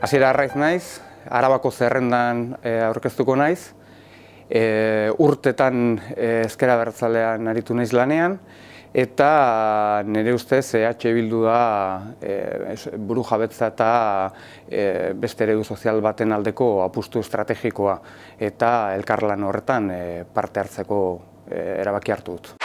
Hasiera arraiz naiz, arabako zerrendan eh, aurkeztuko naiz, eh, urtetan eh, ezkera bertzalean aritu naiz lanean, eta nire ustez EH Bildu da e, buru jabetza eta e, beste eredu sozial baten aldeko apustu estrategikoa eta elkarlan horretan parte hartzeko erabaki hartu dut.